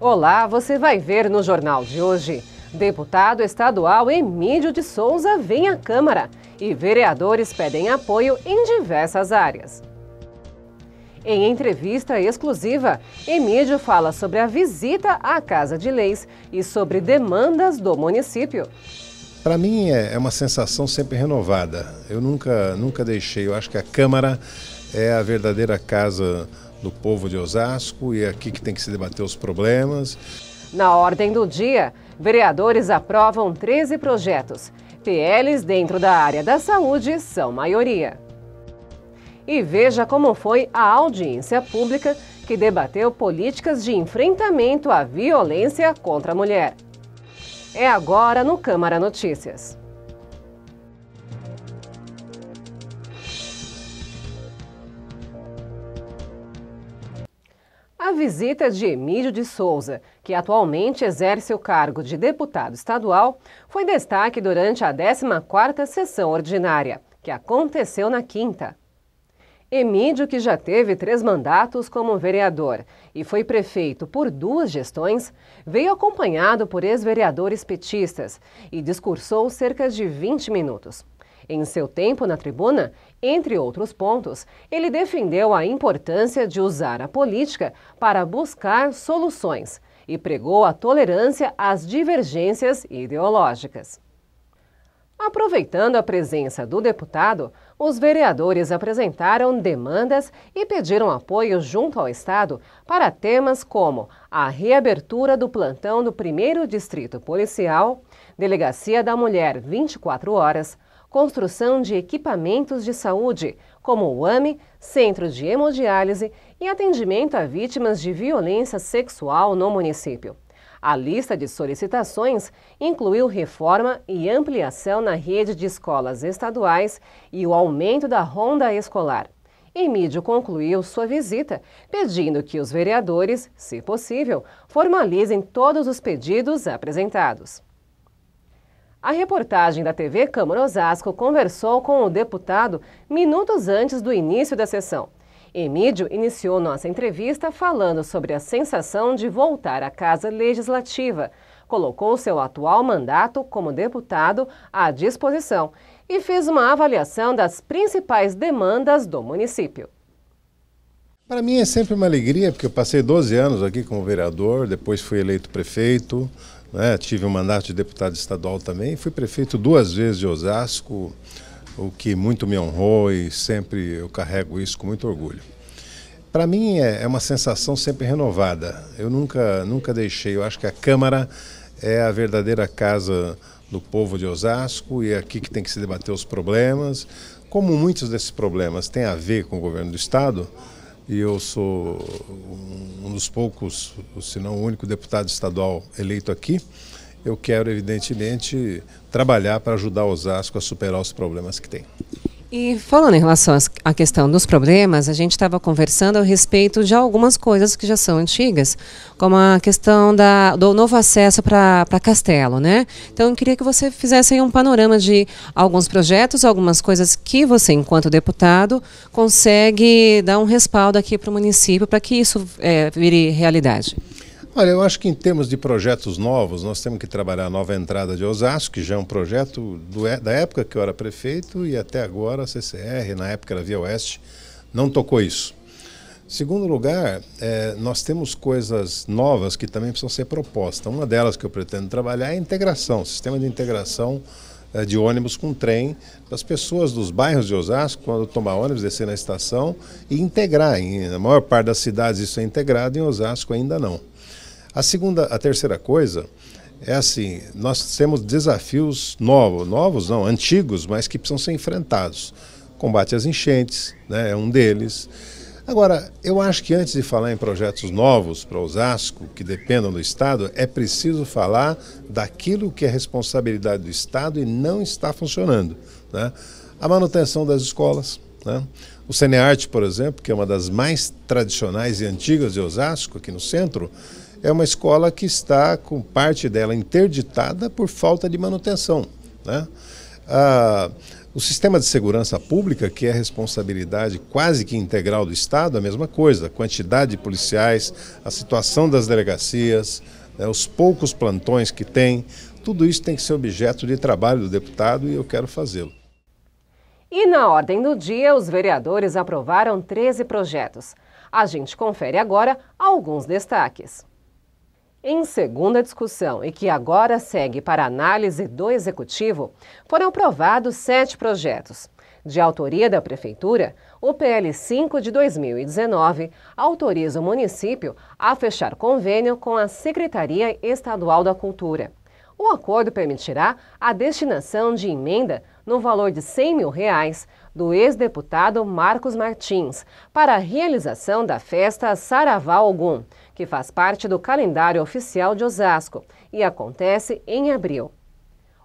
Olá, você vai ver no jornal de hoje. Deputado estadual Emílio de Souza vem à Câmara e vereadores pedem apoio em diversas áreas. Em entrevista exclusiva, Emílio fala sobre a visita à Casa de Leis e sobre demandas do município. Para mim é, é uma sensação sempre renovada. Eu nunca, nunca deixei. Eu acho que a Câmara é a verdadeira casa do povo de Osasco e é aqui que tem que se debater os problemas. Na ordem do dia, vereadores aprovam 13 projetos. PLs dentro da área da saúde são maioria. E veja como foi a audiência pública que debateu políticas de enfrentamento à violência contra a mulher. É agora no Câmara Notícias. A visita de Emílio de Souza, que atualmente exerce o cargo de deputado estadual, foi destaque durante a 14ª sessão ordinária, que aconteceu na quinta. Emílio, que já teve três mandatos como vereador e foi prefeito por duas gestões, veio acompanhado por ex-vereadores petistas e discursou cerca de 20 minutos. Em seu tempo na tribuna, entre outros pontos, ele defendeu a importância de usar a política para buscar soluções e pregou a tolerância às divergências ideológicas. Aproveitando a presença do deputado, os vereadores apresentaram demandas e pediram apoio junto ao Estado para temas como a reabertura do plantão do primeiro Distrito Policial, Delegacia da Mulher 24 horas, construção de equipamentos de saúde, como o AMI, centro de hemodiálise e atendimento a vítimas de violência sexual no município. A lista de solicitações incluiu reforma e ampliação na rede de escolas estaduais e o aumento da ronda escolar. Emílio concluiu sua visita, pedindo que os vereadores, se possível, formalizem todos os pedidos apresentados. A reportagem da TV Câmara Osasco conversou com o deputado minutos antes do início da sessão. Emídio iniciou nossa entrevista falando sobre a sensação de voltar à Casa Legislativa. Colocou seu atual mandato como deputado à disposição e fez uma avaliação das principais demandas do município. Para mim é sempre uma alegria, porque eu passei 12 anos aqui como vereador, depois fui eleito prefeito, né? tive um mandato de deputado estadual também, fui prefeito duas vezes de Osasco, o que muito me honrou e sempre eu carrego isso com muito orgulho. Para mim é, é uma sensação sempre renovada. Eu nunca, nunca deixei. Eu acho que a Câmara é a verdadeira casa do povo de Osasco e é aqui que tem que se debater os problemas. Como muitos desses problemas têm a ver com o governo do Estado, e eu sou um dos poucos, se não o único deputado estadual eleito aqui, eu quero, evidentemente, trabalhar para ajudar Osasco a superar os problemas que tem. E falando em relação à questão dos problemas, a gente estava conversando a respeito de algumas coisas que já são antigas, como a questão da, do novo acesso para Castelo, né? Então eu queria que você fizesse um panorama de alguns projetos, algumas coisas que você, enquanto deputado, consegue dar um respaldo aqui para o município para que isso é, vire realidade. Olha, eu acho que em termos de projetos novos, nós temos que trabalhar a nova entrada de Osasco, que já é um projeto do, é, da época que eu era prefeito e até agora a CCR, na época era Via Oeste, não tocou isso. Segundo lugar, é, nós temos coisas novas que também precisam ser propostas. Uma delas que eu pretendo trabalhar é a integração, sistema de integração é, de ônibus com trem, das pessoas dos bairros de Osasco, quando tomar ônibus, descer na estação e integrar. Na maior parte das cidades isso é integrado, em Osasco ainda não. A segunda, a terceira coisa é assim, nós temos desafios novos, novos não, antigos, mas que precisam ser enfrentados. Combate às enchentes, né, é um deles. Agora, eu acho que antes de falar em projetos novos para Osasco, que dependam do Estado, é preciso falar daquilo que é responsabilidade do Estado e não está funcionando. Né? A manutenção das escolas. Né? O cinearte por exemplo, que é uma das mais tradicionais e antigas de Osasco, aqui no centro, é uma escola que está com parte dela interditada por falta de manutenção. Né? Ah, o sistema de segurança pública, que é responsabilidade quase que integral do Estado, é a mesma coisa. A quantidade de policiais, a situação das delegacias, né, os poucos plantões que tem, tudo isso tem que ser objeto de trabalho do deputado e eu quero fazê-lo. E na ordem do dia, os vereadores aprovaram 13 projetos. A gente confere agora alguns destaques. Em segunda discussão, e que agora segue para análise do Executivo, foram aprovados sete projetos. De autoria da Prefeitura, o PL 5 de 2019 autoriza o município a fechar convênio com a Secretaria Estadual da Cultura. O acordo permitirá a destinação de emenda no valor de 100 mil reais do ex-deputado Marcos Martins para a realização da festa Saraval Ogum, que faz parte do calendário oficial de Osasco e acontece em abril.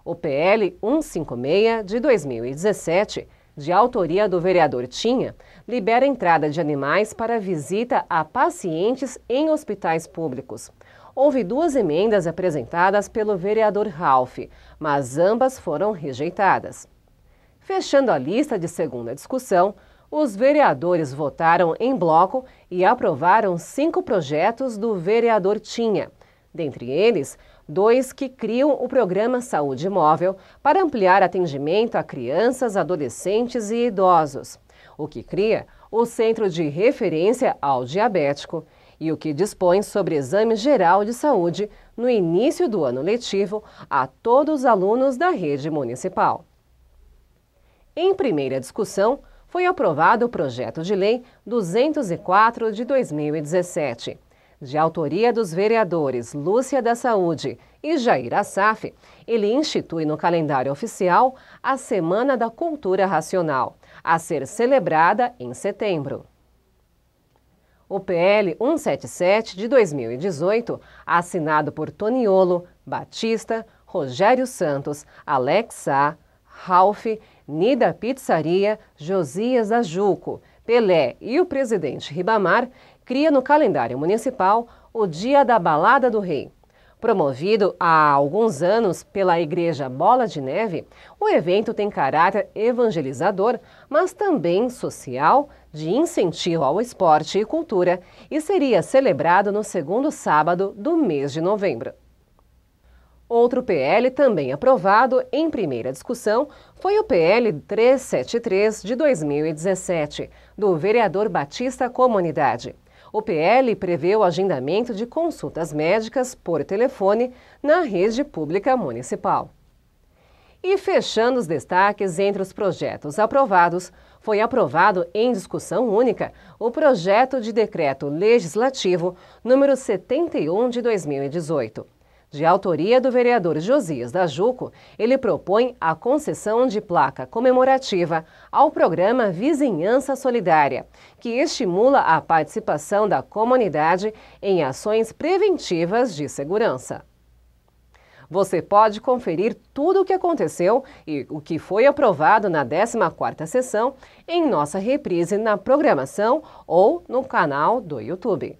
O PL 156 de 2017, de autoria do vereador Tinha, libera entrada de animais para visita a pacientes em hospitais públicos. Houve duas emendas apresentadas pelo vereador Ralph, mas ambas foram rejeitadas. Fechando a lista de segunda discussão, os vereadores votaram em bloco e aprovaram cinco projetos do vereador Tinha. Dentre eles, dois que criam o programa Saúde Móvel para ampliar atendimento a crianças, adolescentes e idosos. O que cria o Centro de Referência ao Diabético e o que dispõe sobre exame geral de saúde no início do ano letivo a todos os alunos da rede municipal. Em primeira discussão, foi aprovado o projeto de lei 204 de 2017. De autoria dos vereadores Lúcia da Saúde e Jair Assaf, ele institui no calendário oficial a Semana da Cultura Racional, a ser celebrada em setembro. O PL 177 de 2018, assinado por Toniolo, Batista, Rogério Santos, Alex Sá, Ralph Nida Pizzaria, Josias Ajuco, Pelé e o presidente Ribamar cria no calendário municipal o Dia da Balada do Rei. Promovido há alguns anos pela Igreja Bola de Neve, o evento tem caráter evangelizador, mas também social, de incentivo ao esporte e cultura, e seria celebrado no segundo sábado do mês de novembro. Outro PL também aprovado em primeira discussão foi o PL 373 de 2017, do vereador Batista Comunidade. O PL prevê o agendamento de consultas médicas por telefone na rede pública municipal. E fechando os destaques entre os projetos aprovados, foi aprovado em discussão única o projeto de decreto legislativo número 71 de 2018 de autoria do vereador Josias da Juco, ele propõe a concessão de placa comemorativa ao programa Vizinhança Solidária, que estimula a participação da comunidade em ações preventivas de segurança. Você pode conferir tudo o que aconteceu e o que foi aprovado na 14ª sessão em nossa reprise na programação ou no canal do YouTube.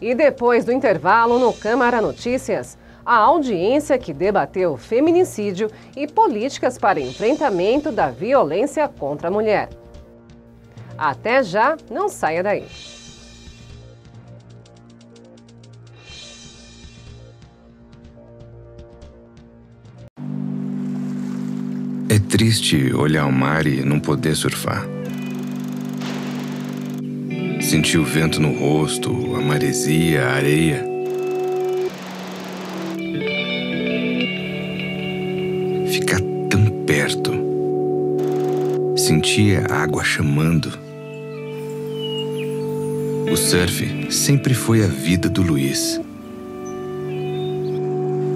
E depois do intervalo no Câmara Notícias, a audiência que debateu feminicídio e políticas para enfrentamento da violência contra a mulher. Até já, não saia daí. É triste olhar o mar e não poder surfar. Senti o vento no rosto, a maresia, a areia. Ficar tão perto. Sentia a água chamando. O surf sempre foi a vida do Luiz.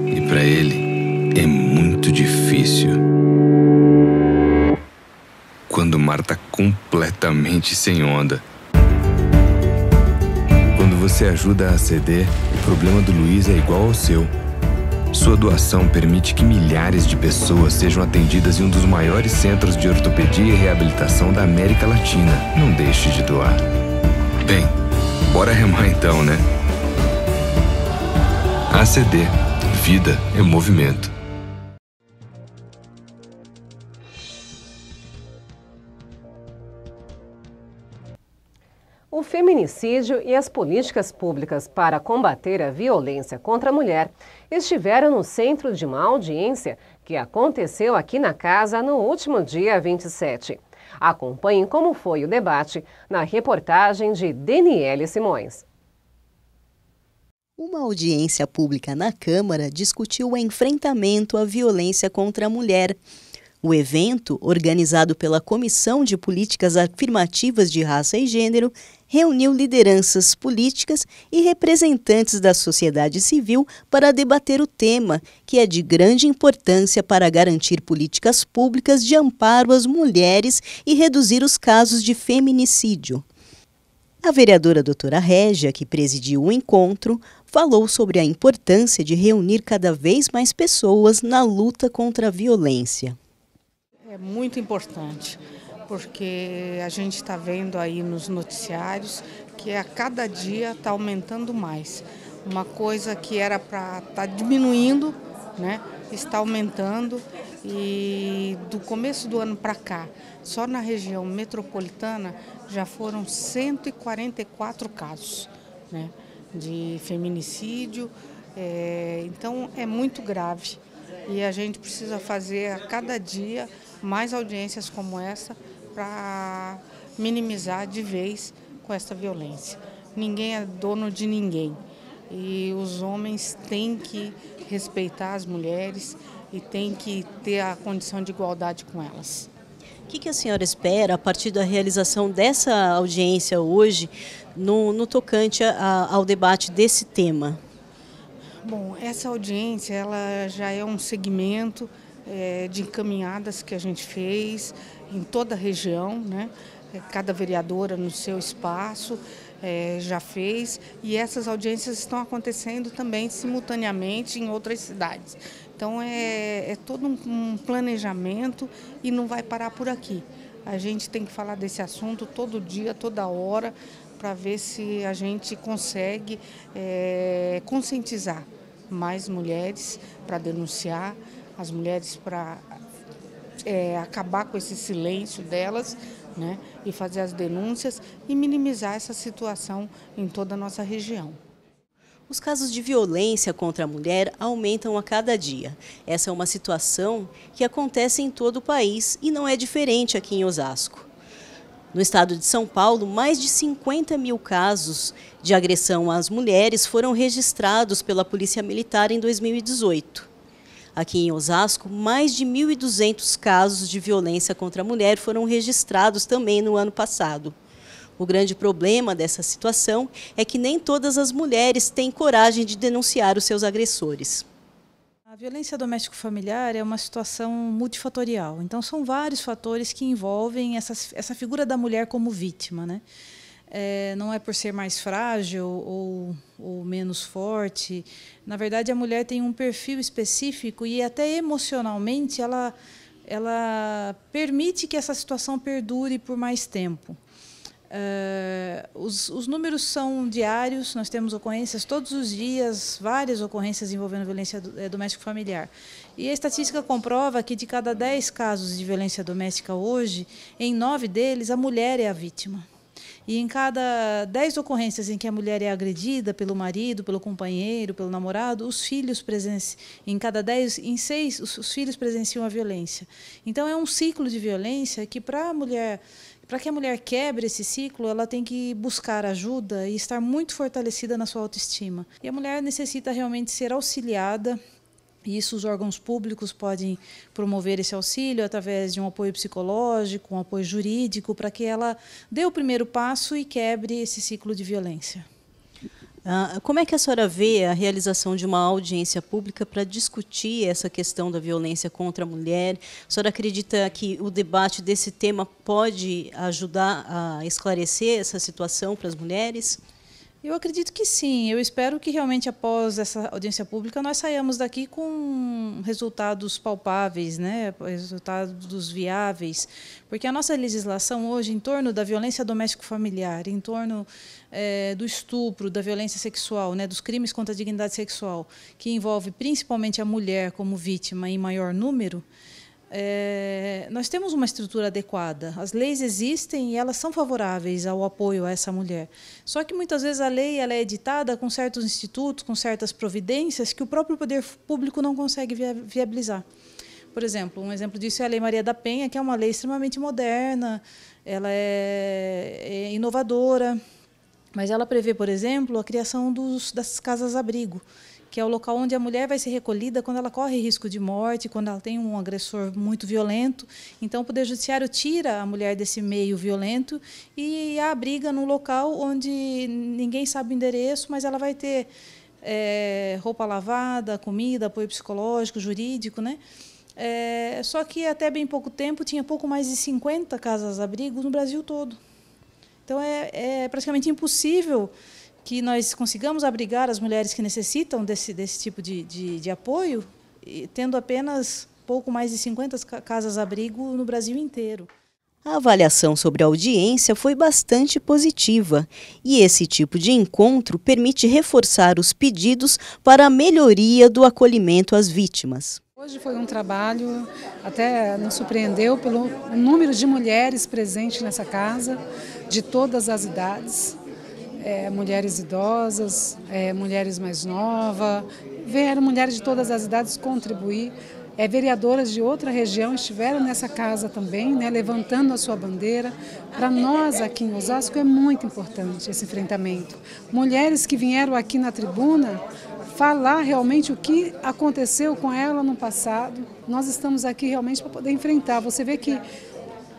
E para ele é muito difícil. Quando o mar tá completamente sem onda. Quando você ajuda a ceder, o problema do Luiz é igual ao seu. Sua doação permite que milhares de pessoas sejam atendidas em um dos maiores centros de ortopedia e reabilitação da América Latina. Não deixe de doar. Bem, bora remar então, né? ACD Vida é movimento. feminicídio e as políticas públicas para combater a violência contra a mulher estiveram no centro de uma audiência que aconteceu aqui na casa no último dia 27. Acompanhem como foi o debate na reportagem de Daniele Simões. Uma audiência pública na Câmara discutiu o enfrentamento à violência contra a mulher. O evento, organizado pela Comissão de Políticas Afirmativas de Raça e Gênero, reuniu lideranças políticas e representantes da sociedade civil para debater o tema, que é de grande importância para garantir políticas públicas de amparo às mulheres e reduzir os casos de feminicídio. A vereadora doutora Régia, que presidiu o encontro, falou sobre a importância de reunir cada vez mais pessoas na luta contra a violência. É muito importante porque a gente está vendo aí nos noticiários que a cada dia está aumentando mais. Uma coisa que era para estar tá diminuindo, né, está aumentando e do começo do ano para cá, só na região metropolitana já foram 144 casos né, de feminicídio. É, então é muito grave e a gente precisa fazer a cada dia mais audiências como essa para minimizar de vez com essa violência. Ninguém é dono de ninguém. E os homens têm que respeitar as mulheres e têm que ter a condição de igualdade com elas. O que, que, a senhora espera a partir da realização dessa audiência hoje no, no tocante a, ao debate desse tema? Bom, essa audiência ela já é um segmento é, de encaminhadas que a gente fez, em toda a região, né? É, cada vereadora no seu espaço é, já fez, e essas audiências estão acontecendo também simultaneamente em outras cidades. Então é, é todo um, um planejamento e não vai parar por aqui. A gente tem que falar desse assunto todo dia, toda hora, para ver se a gente consegue é, conscientizar mais mulheres para denunciar, as mulheres para é, acabar com esse silêncio delas né, e fazer as denúncias e minimizar essa situação em toda a nossa região. Os casos de violência contra a mulher aumentam a cada dia. Essa é uma situação que acontece em todo o país e não é diferente aqui em Osasco. No estado de São Paulo, mais de 50 mil casos de agressão às mulheres foram registrados pela Polícia Militar em 2018. Aqui em Osasco, mais de 1.200 casos de violência contra a mulher foram registrados também no ano passado. O grande problema dessa situação é que nem todas as mulheres têm coragem de denunciar os seus agressores. A violência doméstico-familiar é uma situação multifatorial, então são vários fatores que envolvem essa, essa figura da mulher como vítima. Né? é, não é por ser mais frágil ou, ou, menos forte. Na verdade, a mulher tem um perfil específico e até emocionalmente ela, ela permite que essa situação perdure por mais tempo. É, os, os números são diários, nós temos ocorrências todos os dias, várias ocorrências envolvendo violência é, doméstica familiar. E a estatística comprova que de cada 10 casos de violência doméstica hoje, em 9 deles, a mulher é a vítima. E em cada dez ocorrências em que a mulher é agredida pelo marido, pelo companheiro, pelo namorado, os filhos presenciam. Em cada dez, em seis, os, os filhos presenciam a violência. Então é um ciclo de violência que para a mulher para que a mulher quebre esse ciclo, ela tem que buscar ajuda e estar muito fortalecida na sua autoestima. E a mulher necessita realmente ser auxiliada e isso os órgãos públicos podem promover esse auxílio através de um apoio psicológico, um apoio jurídico, para que ela dê o primeiro passo e quebre esse ciclo de violência. Ah, como é que a senhora vê a realização de uma audiência pública para discutir essa questão da violência contra a mulher? A senhora acredita que o debate desse tema pode ajudar a esclarecer essa situação para as mulheres? Eu acredito que sim. Eu espero que realmente após essa audiência pública nós saiamos daqui com resultados palpáveis, né? resultados viáveis, porque a nossa legislação hoje em torno da violência doméstico-familiar, em torno é, do estupro, da violência sexual, né? dos crimes contra a dignidade sexual, que envolve principalmente a mulher como vítima em maior número, é, nós temos uma estrutura adequada. As leis existem e elas são favoráveis ao apoio a essa mulher. Só que muitas vezes a lei ela é editada com certos institutos, com certas providências que o próprio poder público não consegue viabilizar. Por exemplo, um exemplo disso é a Lei Maria da Penha, que é uma lei extremamente moderna, ela é, é inovadora, mas ela prevê, por exemplo, a criação dos, das casas-abrigo que é o local onde a mulher vai ser recolhida quando ela corre risco de morte, quando ela tem um agressor muito violento. Então, o Poder Judiciário tira a mulher desse meio violento e a abriga num local onde ninguém sabe o endereço, mas ela vai ter é, roupa lavada, comida, apoio psicológico, jurídico, né? É, só que até bem pouco tempo tinha pouco mais de 50 casas-abrigos no Brasil todo. Então é, é praticamente impossível que nós consigamos abrigar as mulheres que necessitam desse, desse tipo de, de, de apoio, tendo apenas pouco mais de 50 casas-abrigo no Brasil inteiro. A avaliação sobre a audiência foi bastante positiva e esse tipo de encontro permite reforçar os pedidos para a melhoria do acolhimento às vítimas. Hoje foi um trabalho, até nos surpreendeu pelo número de mulheres presentes nessa casa, de todas as idades é, mulheres idosas, é, mulheres mais novas, vieram mulheres de todas as idades contribuir. É, vereadoras de outra região estiveram nessa casa também, né, levantando a sua bandeira. Para nós aqui em Osasco é muito importante esse enfrentamento. Mulheres que vieram aqui na tribuna falar realmente o que aconteceu com ela no passado. Nós estamos aqui realmente para poder enfrentar. Você vê que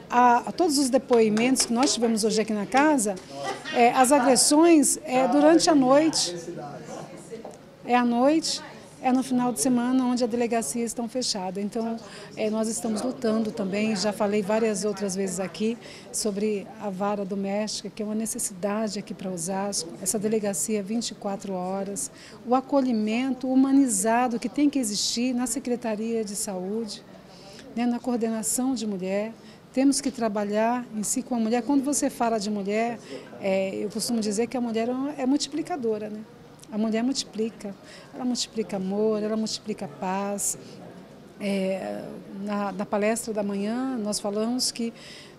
a, a, todos os depoimentos que nós tivemos hoje aqui na casa, é, as agressões é durante a noite. É à noite, é no final de semana onde a delegacia está fechada. Então, é, nós estamos lutando também, já falei várias outras vezes aqui, sobre a vara doméstica, que é uma necessidade aqui para Osasco, essa delegacia 24 horas, o acolhimento humanizado que tem que existir na Secretaria de Saúde, né, na coordenação de mulher, temos que trabalhar em si com a mulher. Quando você fala de mulher, é, eu costumo dizer que a mulher é, é multiplicadora, né? A mulher multiplica. Ela multiplica amor, ela multiplica paz. É, na, na palestra da manhã, nós falamos que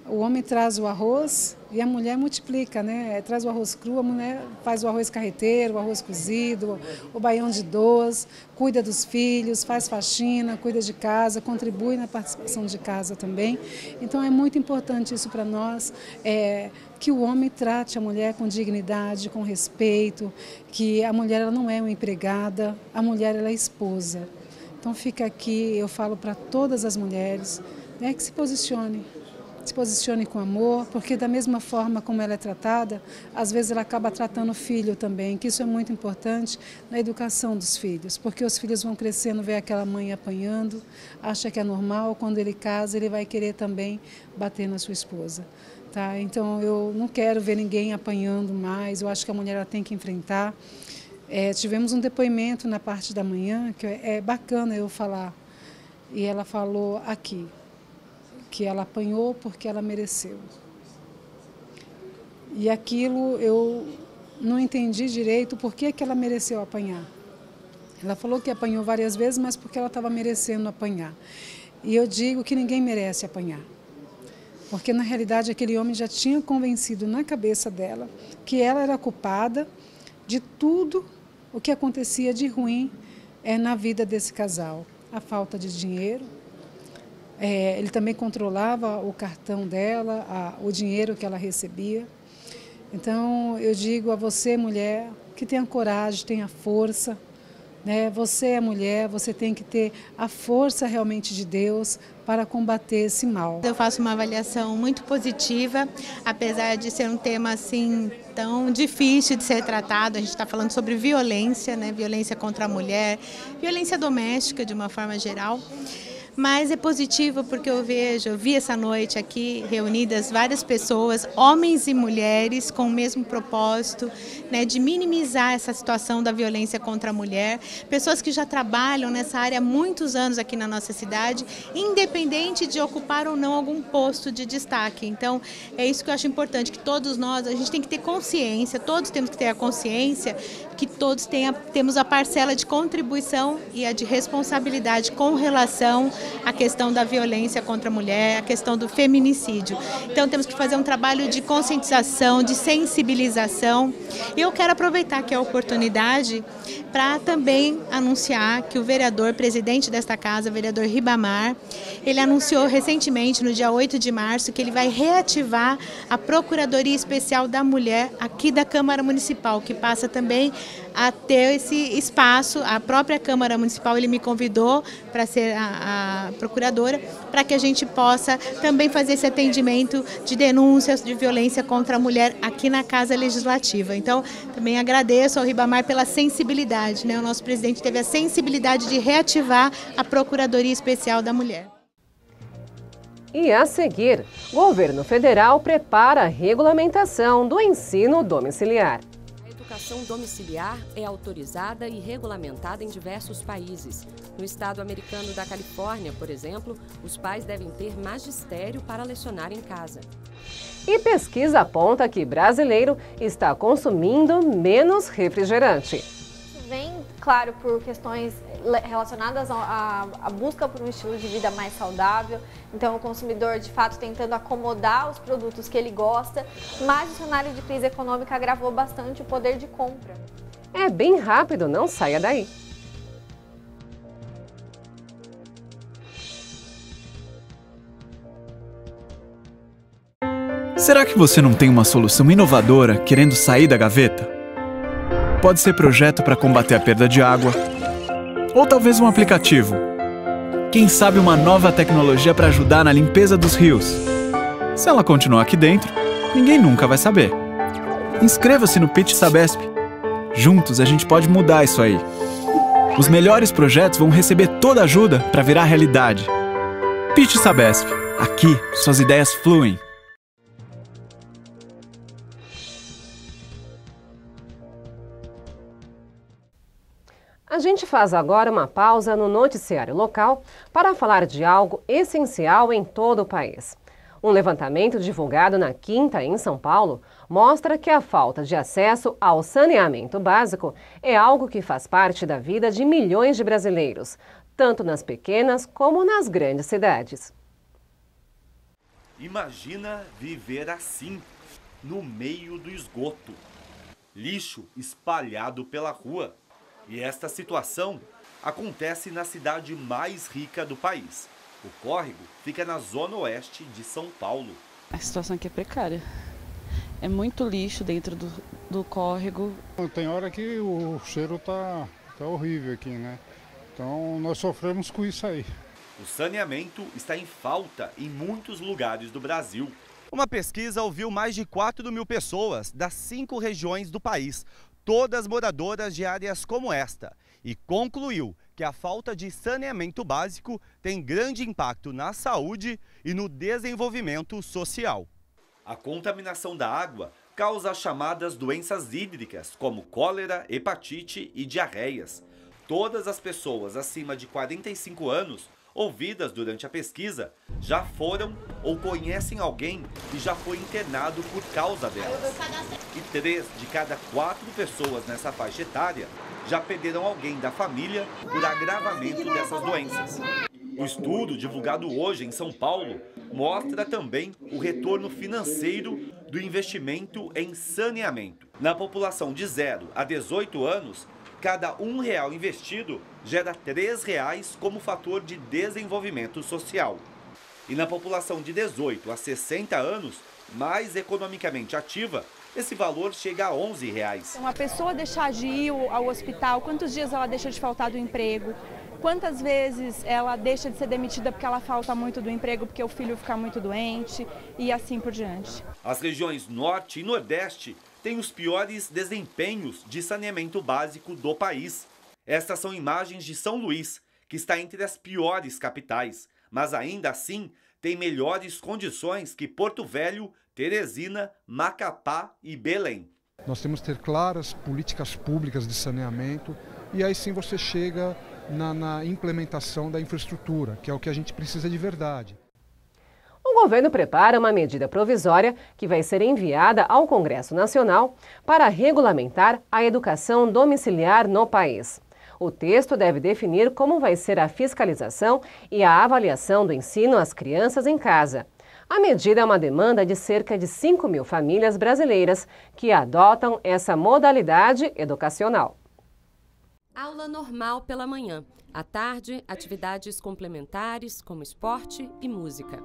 o homem traz o arroz e a mulher multiplica, né? É, traz o arroz cru, a mulher faz o arroz carreteiro, o arroz cozido, o baião de doce, cuida dos filhos, faz faxina, cuida de casa, contribui na participação de casa também. Então é muito importante isso para nós, é, que o homem trate a mulher com dignidade, com respeito, que a mulher ela não é uma empregada, a mulher ela é esposa. Então fica aqui, eu falo para todas as mulheres, né, que se posicione se posicione com amor, porque da mesma forma como ela é tratada, às vezes ela acaba tratando o filho também, que isso é muito importante na educação dos filhos, porque os filhos vão crescendo, vê aquela mãe apanhando, acha que é normal, quando ele casa, ele vai querer também bater na sua esposa. Tá? Então eu não quero ver ninguém apanhando mais, eu acho que a mulher ela tem que enfrentar. É, tivemos um depoimento na parte da manhã, que é, é bacana eu falar, e ela falou aqui, que ela apanhou porque ela mereceu. E aquilo eu não entendi direito por que, que ela mereceu apanhar. Ela falou que apanhou várias vezes, mas porque ela estava merecendo apanhar. E eu digo que ninguém merece apanhar. Porque na realidade aquele homem já tinha convencido na cabeça dela que ela era culpada de tudo o que acontecia de ruim é na vida desse casal. A falta de dinheiro, é, ele também controlava o cartão dela, a, o dinheiro que ela recebia. Então eu digo a você, mulher, que tenha coragem, tenha força. Né? Você é mulher, você tem que ter a força realmente de Deus para combater esse mal. Eu faço uma avaliação muito positiva, apesar de ser um tema assim tão difícil de ser tratado. A gente está falando sobre violência, né? violência contra a mulher, violência doméstica de uma forma geral mas é positivo porque eu vejo, eu vi essa noite aqui reunidas várias pessoas, homens e mulheres, com o mesmo propósito né, de minimizar essa situação da violência contra a mulher, pessoas que já trabalham nessa área há muitos anos aqui na nossa cidade, independente de ocupar ou não algum posto de destaque. Então, é isso que eu acho importante, que todos nós, a gente tem que ter consciência, todos temos que ter a consciência que todos tenha, temos a parcela de contribuição e a de responsabilidade com relação a questão da violência contra a mulher, a questão do feminicídio. Então temos que fazer um trabalho de conscientização, de sensibilização. E eu quero aproveitar aqui a oportunidade para também anunciar que o vereador, presidente desta casa, vereador Ribamar, ele anunciou recentemente, no dia 8 de março, que ele vai reativar a Procuradoria Especial da Mulher aqui da Câmara Municipal, que passa também a ter esse espaço. A própria Câmara Municipal ele me convidou para ser a, a procuradora, para que a gente possa também fazer esse atendimento de denúncias de violência contra a mulher aqui na Casa Legislativa. Então, também agradeço ao Ribamar pela sensibilidade. Né? O nosso presidente teve a sensibilidade de reativar a Procuradoria Especial da Mulher. E a seguir, o governo federal prepara a regulamentação do ensino domiciliar locação domiciliar é autorizada e regulamentada em diversos países. No estado americano da Califórnia, por exemplo, os pais devem ter magistério para lecionar em casa. E pesquisa aponta que brasileiro está consumindo menos refrigerante claro, por questões relacionadas à busca por um estilo de vida mais saudável. Então, o consumidor, de fato, tentando acomodar os produtos que ele gosta, mas o cenário de crise econômica agravou bastante o poder de compra. É bem rápido, não saia daí. Será que você não tem uma solução inovadora querendo sair da gaveta? Pode ser projeto para combater a perda de água, ou talvez um aplicativo. Quem sabe uma nova tecnologia para ajudar na limpeza dos rios. Se ela continuar aqui dentro, ninguém nunca vai saber. Inscreva-se no Pitch Sabesp. Juntos a gente pode mudar isso aí. Os melhores projetos vão receber toda a ajuda para virar realidade. Pitch Sabesp. Aqui, suas ideias fluem. A gente faz agora uma pausa no noticiário local para falar de algo essencial em todo o país. Um levantamento divulgado na quinta em São Paulo mostra que a falta de acesso ao saneamento básico é algo que faz parte da vida de milhões de brasileiros, tanto nas pequenas como nas grandes cidades. Imagina viver assim, no meio do esgoto. Lixo espalhado pela rua e esta situação acontece na cidade mais rica do país. O córrego fica na zona oeste de São Paulo. A situação aqui é precária. É muito lixo dentro do, do córrego. Tem hora que o cheiro tá, tá horrível aqui, né? Então nós sofremos com isso aí. O saneamento está em falta em muitos lugares do Brasil. Uma pesquisa ouviu mais de 4 mil pessoas das cinco regiões do país todas moradoras de áreas como esta e concluiu que a falta de saneamento básico tem grande impacto na saúde e no desenvolvimento social. A contaminação da água causa as chamadas doenças hídricas, como cólera, hepatite e diarreias. Todas as pessoas acima de 45 anos ouvidas durante a pesquisa já foram ou conhecem alguém que já foi internado por causa delas. E três de cada quatro pessoas nessa faixa etária já perderam alguém da família por agravamento dessas doenças. O estudo divulgado hoje em São Paulo mostra também o retorno financeiro do investimento em saneamento. Na população de 0 a 18 anos, cada um real investido gera R$ 3,00 como fator de desenvolvimento social. E na população de 18 a 60 anos, mais economicamente ativa, esse valor chega a R$ reais. Uma pessoa deixar de ir ao hospital, quantos dias ela deixa de faltar do emprego? Quantas vezes ela deixa de ser demitida porque ela falta muito do emprego, porque o filho fica muito doente e assim por diante. As regiões Norte e Nordeste têm os piores desempenhos de saneamento básico do país. Estas são imagens de São Luís, que está entre as piores capitais, mas ainda assim tem melhores condições que Porto Velho, Teresina, Macapá e Belém. Nós temos que ter claras políticas públicas de saneamento e aí sim você chega na, na implementação da infraestrutura, que é o que a gente precisa de verdade. O governo prepara uma medida provisória que vai ser enviada ao Congresso Nacional para regulamentar a educação domiciliar no país. O texto deve definir como vai ser a fiscalização e a avaliação do ensino às crianças em casa. A medida é uma demanda de cerca de 5 mil famílias brasileiras que adotam essa modalidade educacional. Aula normal pela manhã. À tarde, atividades complementares como esporte e música.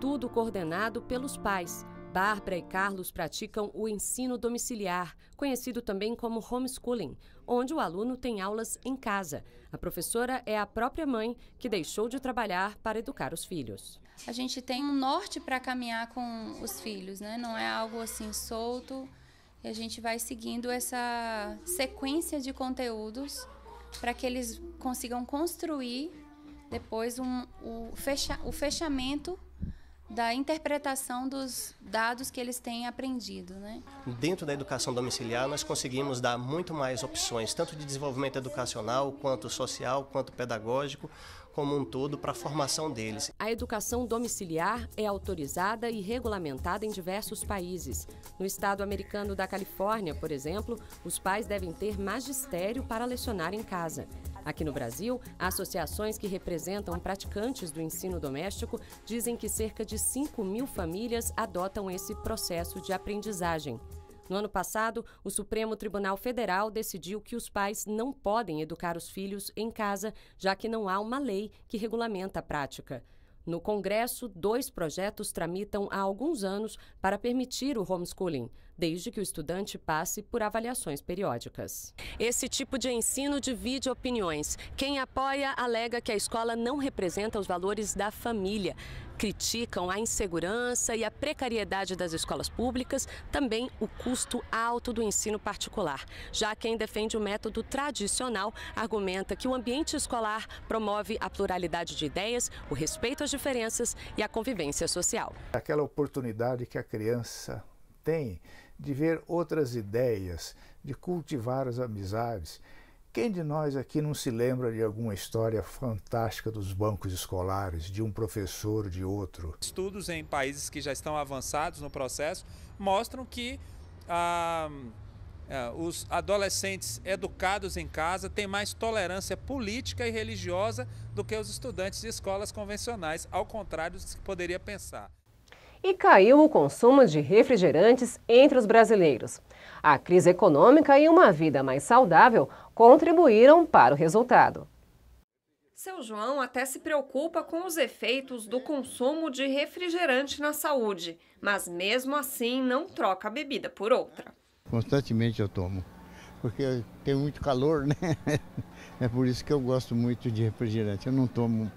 Tudo coordenado pelos pais, Bárbara e Carlos praticam o ensino domiciliar, conhecido também como homeschooling, onde o aluno tem aulas em casa. A professora é a própria mãe que deixou de trabalhar para educar os filhos. A gente tem um norte para caminhar com os filhos, né? Não é algo assim solto. E a gente vai seguindo essa sequência de conteúdos para que eles consigam construir depois um, o, fecha, o fechamento da interpretação dos dados que eles têm aprendido. Né? Dentro da educação domiciliar, nós conseguimos dar muito mais opções, tanto de desenvolvimento educacional, quanto social, quanto pedagógico, como um todo para a formação deles. A educação domiciliar é autorizada e regulamentada em diversos países. No estado americano da Califórnia, por exemplo, os pais devem ter magistério para lecionar em casa. Aqui no Brasil, associações que representam praticantes do ensino doméstico dizem que cerca de 5 mil famílias adotam esse processo de aprendizagem. No ano passado, o Supremo Tribunal Federal decidiu que os pais não podem educar os filhos em casa, já que não há uma lei que regulamenta a prática. No Congresso, dois projetos tramitam há alguns anos para permitir o homeschooling desde que o estudante passe por avaliações periódicas. Esse tipo de ensino divide opiniões. Quem apoia alega que a escola não representa os valores da família. Criticam a insegurança e a precariedade das escolas públicas, também o custo alto do ensino particular. Já quem defende o método tradicional argumenta que o ambiente escolar promove a pluralidade de ideias, o respeito às diferenças e a convivência social. Aquela oportunidade que a criança tem de ver outras ideias, de cultivar as amizades. Quem de nós aqui não se lembra de alguma história fantástica dos bancos escolares, de um professor, de outro? Estudos em países que já estão avançados no processo mostram que ah, ah os adolescentes educados em casa têm mais tolerância política e religiosa do que os estudantes de escolas convencionais, ao contrário do que se poderia pensar e caiu o consumo de refrigerantes entre os brasileiros. A crise econômica e uma vida mais saudável contribuíram para o resultado. Seu João até se preocupa com os efeitos do consumo de refrigerante na saúde, mas mesmo assim não troca a bebida por outra. Constantemente eu tomo, porque tem muito calor, né? É por isso que eu gosto muito de refrigerante. Eu não tomo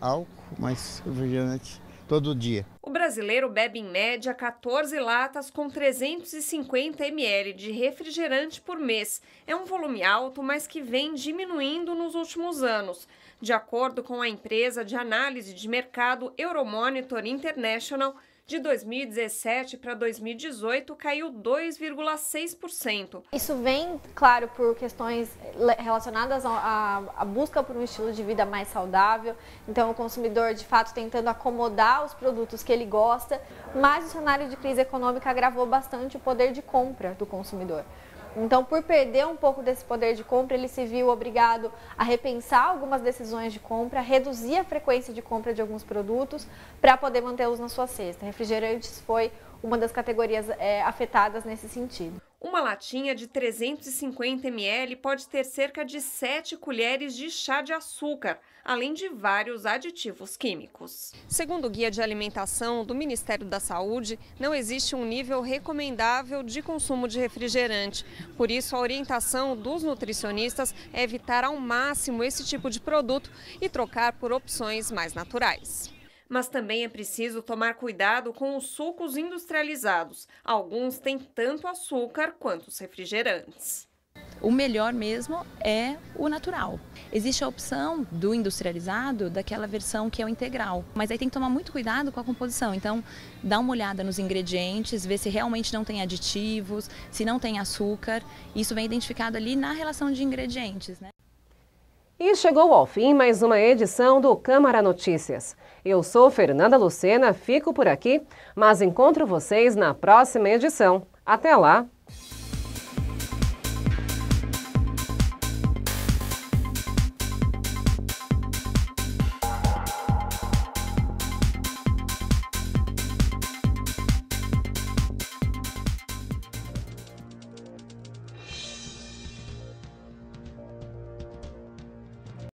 álcool, mas refrigerante todo dia. O brasileiro bebe em média 14 latas com 350 ml de refrigerante por mês. É um volume alto, mas que vem diminuindo nos últimos anos. De acordo com a empresa de análise de mercado Euromonitor International, de 2017 para 2018 caiu 2,6%. Isso vem, claro, por questões relacionadas à busca por um estilo de vida mais saudável. Então, o consumidor, de fato, tentando acomodar os produtos que ele gosta. Mas o cenário de crise econômica agravou bastante o poder de compra do consumidor. Então, por perder um pouco desse poder de compra, ele se viu obrigado a repensar algumas decisões de compra, reduzir a frequência de compra de alguns produtos para poder mantê-los na sua cesta. Refrigerantes foi uma das categorias é, afetadas nesse sentido. Uma latinha de 350 ml pode ter cerca de 7 colheres de chá de açúcar, além de vários aditivos químicos. Segundo o Guia de Alimentação do Ministério da Saúde, não existe um nível recomendável de consumo de refrigerante. Por isso, a orientação dos nutricionistas é evitar ao máximo esse tipo de produto e trocar por opções mais naturais. Mas também é preciso tomar cuidado com os sucos industrializados. Alguns têm tanto açúcar quanto os refrigerantes. O melhor mesmo é o natural. Existe a opção do industrializado, daquela versão que é o integral, mas aí tem que tomar muito cuidado com a composição. Então, dá uma olhada nos ingredientes, ver se realmente não tem aditivos, se não tem açúcar. Isso vem identificado ali na relação de ingredientes, né? E chegou ao fim mais uma edição do Câmara Notícias. Eu sou Fernanda Lucena, fico por aqui, mas encontro vocês na próxima edição. Até lá!